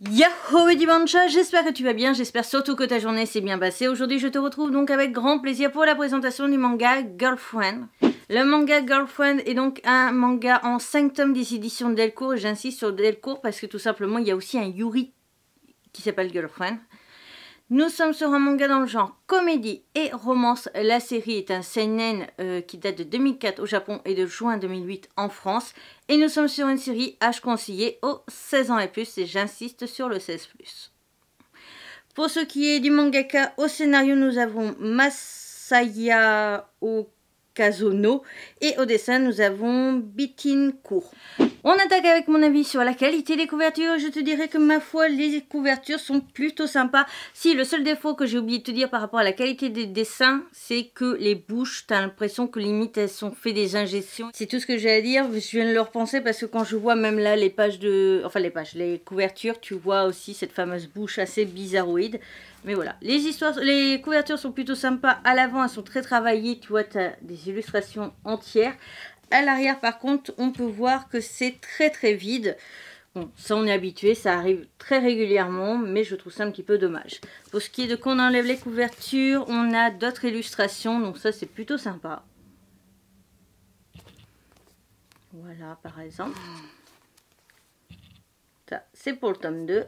Yahoo Dimancha, j'espère que tu vas bien, j'espère surtout que ta journée s'est bien passée. Aujourd'hui je te retrouve donc avec grand plaisir pour la présentation du manga Girlfriend. Le manga Girlfriend est donc un manga en 5 tomes des éditions Delcourt et j'insiste sur Delcourt parce que tout simplement il y a aussi un Yuri qui s'appelle Girlfriend. Nous sommes sur un manga dans le genre comédie et romance. La série est un seinen euh, qui date de 2004 au Japon et de juin 2008 en France. Et nous sommes sur une série âge conseillé aux 16 ans et plus. Et j'insiste sur le 16 Pour ce qui est du mangaka, au scénario nous avons Masaya Okazono et au dessin nous avons Bitin Kour. On attaque avec mon avis sur la qualité des couvertures. Je te dirais que ma foi, les couvertures sont plutôt sympas. Si le seul défaut que j'ai oublié de te dire par rapport à la qualité des dessins, c'est que les bouches, t'as l'impression que limite elles sont fait des ingestions. C'est tout ce que j'ai à dire. Je viens de le repenser parce que quand je vois même là les pages de, enfin les pages, les couvertures, tu vois aussi cette fameuse bouche assez bizarroïde. Mais voilà, les histoires, les couvertures sont plutôt sympas. À l'avant, elles sont très travaillées. Tu vois, as des illustrations entières. À l'arrière, par contre, on peut voir que c'est très très vide. Bon, ça on est habitué, ça arrive très régulièrement, mais je trouve ça un petit peu dommage. Pour ce qui est de qu'on enlève les couvertures, on a d'autres illustrations, donc ça c'est plutôt sympa. Voilà, par exemple. Ça, c'est pour le tome 2.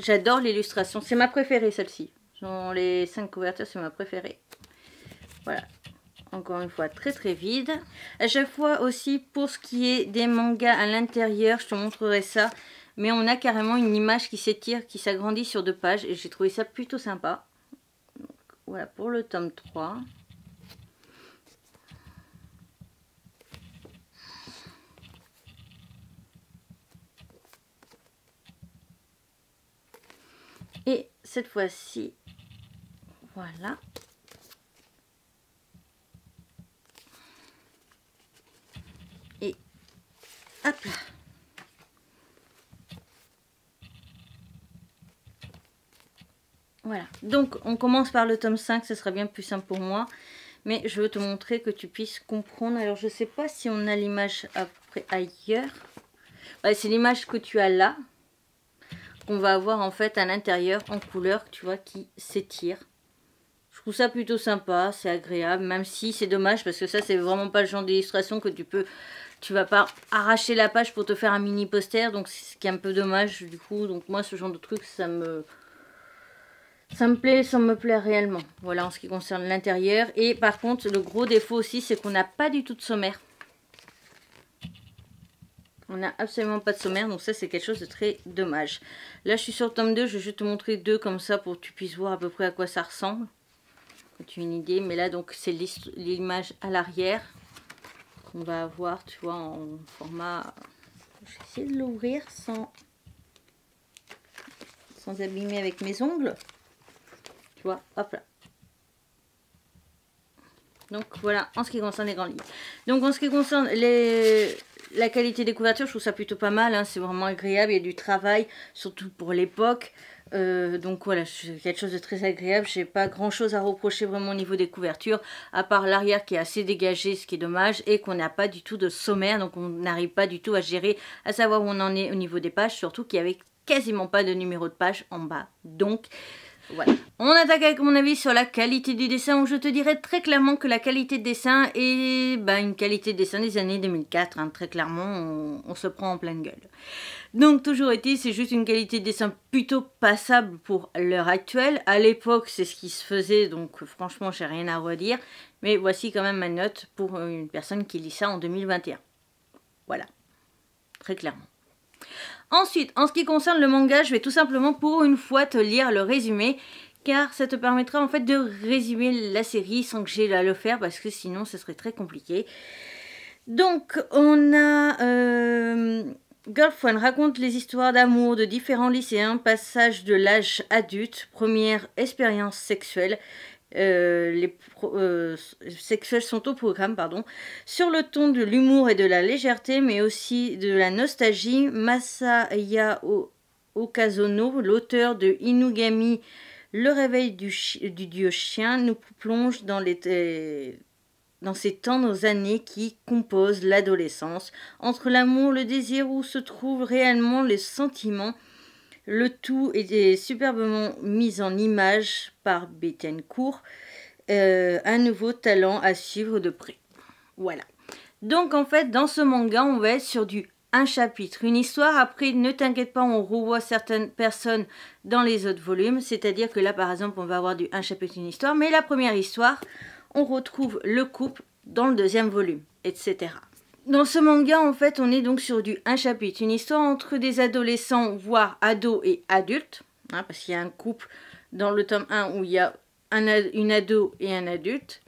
J'adore l'illustration, c'est ma préférée celle-ci. Dans les 5 couvertures, c'est ma préférée. Voilà, encore une fois très très vide. À chaque fois aussi pour ce qui est des mangas à l'intérieur, je te montrerai ça, mais on a carrément une image qui s'étire, qui s'agrandit sur deux pages et j'ai trouvé ça plutôt sympa. voilà pour le tome 3. Et cette fois-ci, voilà, Voilà, donc on commence par le tome 5, ce sera bien plus simple pour moi. Mais je veux te montrer que tu puisses comprendre. Alors je ne sais pas si on a l'image après ailleurs. C'est l'image que tu as là, qu'on va avoir en fait à l'intérieur en couleur, tu vois, qui s'étire. Je trouve ça plutôt sympa, c'est agréable, même si c'est dommage parce que ça c'est vraiment pas le genre d'illustration que tu peux... Tu vas pas arracher la page pour te faire un mini poster, donc c'est un peu dommage du coup. Donc moi ce genre de truc ça me... Ça me plaît ça me plaît réellement. Voilà en ce qui concerne l'intérieur. Et par contre le gros défaut aussi c'est qu'on n'a pas du tout de sommaire. On n'a absolument pas de sommaire, donc ça c'est quelque chose de très dommage. Là je suis sur tome 2, je vais juste te montrer deux comme ça pour que tu puisses voir à peu près à quoi ça ressemble tu une idée. Mais là, donc, c'est l'image à l'arrière qu'on va avoir, tu vois, en format... Je vais essayer de l'ouvrir sans... sans abîmer avec mes ongles. Tu vois, hop là. Donc voilà, en ce qui concerne les grandes lignes. Donc en ce qui concerne les... la qualité des couvertures, je trouve ça plutôt pas mal. Hein. C'est vraiment agréable, il y a du travail, surtout pour l'époque. Euh, donc voilà, c'est quelque chose de très agréable. J'ai pas grand chose à reprocher vraiment au niveau des couvertures, à part l'arrière qui est assez dégagé, ce qui est dommage, et qu'on n'a pas du tout de sommaire, donc on n'arrive pas du tout à gérer, à savoir où on en est au niveau des pages, surtout qu'il y avait quasiment pas de numéro de page en bas. Donc voilà. On attaque avec mon avis sur la qualité du dessin où je te dirais très clairement que la qualité de dessin est ben, une qualité de dessin des années 2004. Hein, très clairement, on, on, se prend en pleine gueule. Donc toujours été, c'est juste une qualité de dessin plutôt passable pour l'heure actuelle. À l'époque, c'est ce qui se faisait, donc franchement, j'ai rien à redire. Mais voici quand même ma note pour une personne qui lit ça en 2021. Voilà, très clairement. Ensuite, en ce qui concerne le manga, je vais tout simplement pour une fois te lire le résumé car ça te permettra en fait de résumer la série sans que j'ai à le faire parce que sinon ce serait très compliqué. Donc on a... Euh, Girlfriend raconte les histoires d'amour de différents lycéens, passage de l'âge adulte, première expérience sexuelle, euh, les euh, sexuels sont au programme, pardon, sur le ton de l'humour et de la légèreté, mais aussi de la nostalgie. Masaya Okazono, l'auteur de Inugami, le réveil du, dieu chien, nous plonge dans euh, dans ces tendres années qui composent l'adolescence, entre l'amour, le désir, où se trouvent réellement les sentiments le tout est superbement mis en image par Bettencourt. Euh, un nouveau talent à suivre de près. Voilà. Donc en fait, dans ce manga, on va être sur du un chapitre, une histoire. Après, ne t'inquiète pas, on revoit certaines personnes dans les autres volumes. C'est-à-dire que là, par exemple, on va avoir du un chapitre, une histoire. Mais la première histoire, on retrouve le couple dans le deuxième volume, etc. Dans ce manga, en fait, on est donc sur du 1 chapitre, une histoire entre des adolescents, voire ados et adultes, hein, parce qu'il y a un couple dans le tome 1 où il y a une ado et un adulte.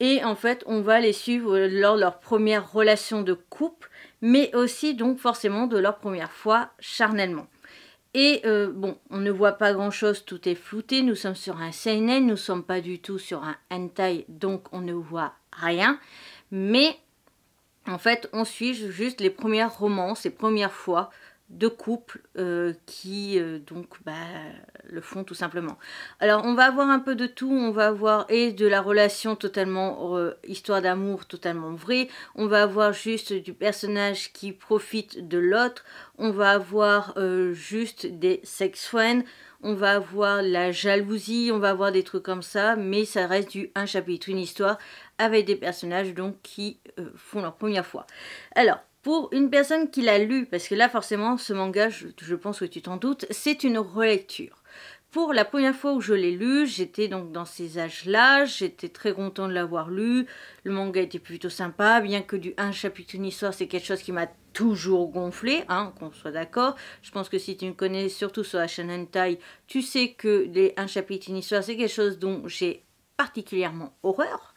Et en fait, on va les suivre lors de leur première relation de couple, mais aussi donc forcément de leur première fois charnellement. Et euh, bon, on ne voit pas grand-chose, tout est flouté, nous sommes sur un seinen, nous ne sommes pas du tout sur un hentai, donc on ne voit rien. Mais en fait, on suit juste les premières romances, les premières fois de couples euh, qui euh, donc bah, le font tout simplement. Alors on va avoir un peu de tout, on va avoir et de la relation totalement euh, histoire d'amour totalement vraie, on va avoir juste du personnage qui profite de l'autre, on va avoir juste des sex friends, on va avoir la jalousie, on va avoir des trucs comme ça, mais ça reste du un chapitre, une histoire avec des personnages donc qui font leur première fois. Alors pour une personne qui l'a lu, parce que là forcément ce manga, je, pense que tu t'en doutes, c'est une relecture. Pour la première fois où je l'ai lu, j'étais donc dans ces âges-là, j'étais très content de l'avoir lu, le manga était plutôt sympa, bien que du un chapitre une histoire, c'est quelque chose qui m'a toujours gonflé, hein, qu'on soit d'accord. Je pense que si tu me connais surtout sur la chaîne Hentai, tu sais que les un chapitre une histoire, c'est quelque chose dont j'ai particulièrement horreur.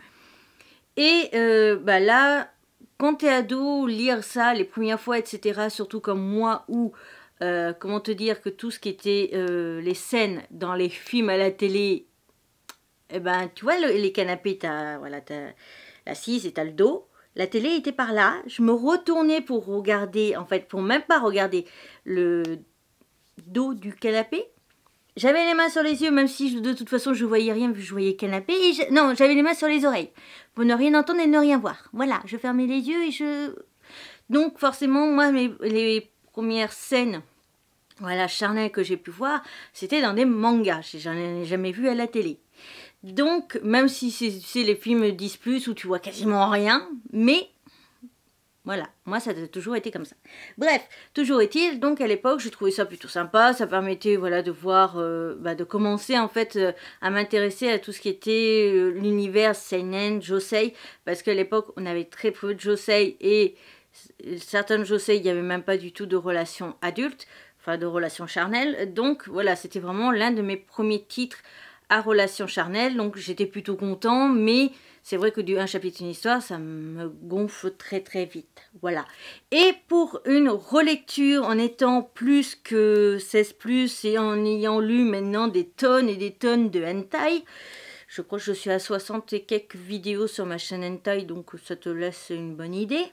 Et euh, bah là, quand t'es ado, lire ça les premières fois, etc., surtout comme moi, ou euh, comment te dire que tout ce qui était euh, les scènes dans les films à la télé, eh ben, tu vois, les canapés, t'as voilà, as l'assise et t'as le dos. La télé était par là. Je me retournais pour regarder, en fait, pour même pas regarder le dos du canapé j'avais les mains sur les yeux, même si de toute façon je voyais rien, vu je voyais canapé. Et Non, j'avais les mains sur les oreilles, pour ne rien entendre et ne rien voir. Voilà, je fermais les yeux et je... Donc forcément, moi, mes, les premières scènes voilà, charnelles que j'ai pu voir, c'était dans des mangas. J'en ai jamais vu à la télé. Donc, même si c'est les films 10 plus où tu vois quasiment rien, mais voilà, moi ça a toujours été comme ça. Bref, toujours est-il, donc à l'époque je trouvais ça plutôt sympa, ça permettait voilà de voir, euh, bah, de commencer en fait euh, à m'intéresser à tout ce qui était euh, l'univers seinen, josei, parce qu'à l'époque on avait très peu de josei et certaines josei il n'y avait même pas du tout de relations adultes enfin de relations charnelles donc voilà c'était vraiment l'un de mes premiers titres à relations charnelles donc j'étais plutôt content, mais c'est vrai que du un chapitre une histoire, ça me gonfle très très vite. Voilà. Et pour une relecture en étant plus que 16 plus et en ayant lu maintenant des tonnes et des tonnes de hentai, je crois que je suis à 60 et quelques vidéos sur ma chaîne hentai, donc ça te laisse une bonne idée.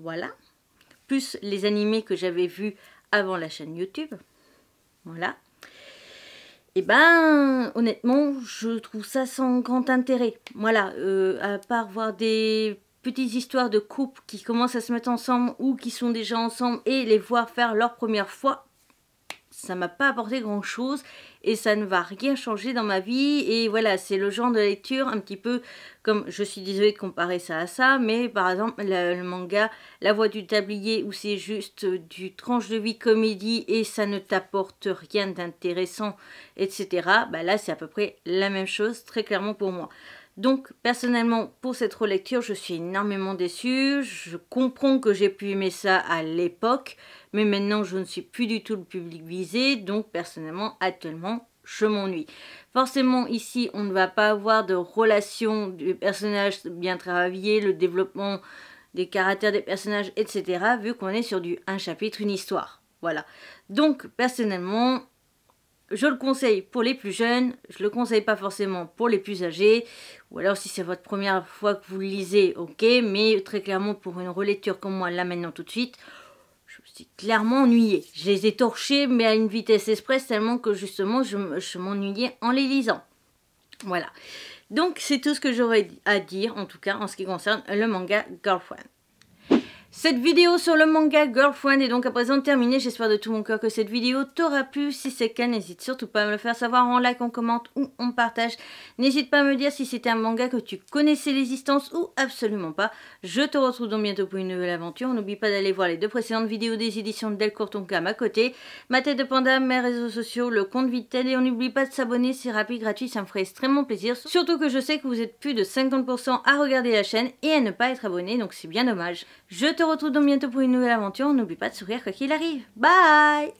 Voilà. Plus les animés que j'avais vus avant la chaîne YouTube. Voilà. Eh ben, honnêtement, je trouve ça sans grand intérêt. Voilà, euh, à part voir des petites histoires de couples qui commencent à se mettre ensemble ou qui sont déjà ensemble et les voir faire leur première fois, ça m'a pas apporté grand chose et ça ne va rien changer dans ma vie et voilà c'est le genre de lecture un petit peu comme je suis désolée de comparer ça à ça mais par exemple le, manga La voix du tablier où c'est juste du tranche de vie comédie et ça ne t'apporte rien d'intéressant etc bah là c'est à peu près la même chose très clairement pour moi donc personnellement pour cette relecture je suis énormément déçue, je comprends que j'ai pu aimer ça à l'époque mais maintenant je ne suis plus du tout le public visé donc personnellement actuellement je m'ennuie. Forcément ici on ne va pas avoir de relation du personnage bien travaillé, le développement des caractères des personnages etc vu qu'on est sur du un chapitre, une histoire. Voilà. Donc personnellement je le conseille pour les plus jeunes, je le conseille pas forcément pour les plus âgés, ou alors si c'est votre première fois que vous le lisez, ok, mais très clairement pour une relecture comme moi là maintenant tout de suite, je me suis clairement ennuyée. Je les ai torchés, mais à une vitesse express, tellement que justement je m'ennuyais en les lisant. Voilà. Donc c'est tout ce que j'aurais à dire, en tout cas en ce qui concerne le manga Girlfriend. Cette vidéo sur le manga Girlfriend est donc à présent terminée. J'espère de tout mon cœur que cette vidéo t'aura plu. Si c'est le cas, n'hésite surtout pas à me le faire savoir en like, en commente ou en partage. N'hésite pas à me dire si c'était un manga que tu connaissais l'existence ou absolument pas. Je te retrouve donc bientôt pour une nouvelle aventure. N'oublie pas d'aller voir les deux précédentes vidéos des éditions de Delcourt tonka à côté, ma tête de panda, mes réseaux sociaux, le compte Vitel et on n'oublie pas de s'abonner, c'est rapide, gratuit, ça me ferait extrêmement plaisir. Surtout que je sais que vous êtes plus de 50% à regarder la chaîne et à ne pas être abonné, donc c'est bien dommage. Je te retrouve donc bientôt pour une nouvelle aventure. N'oublie pas de sourire quoi qu'il arrive. Bye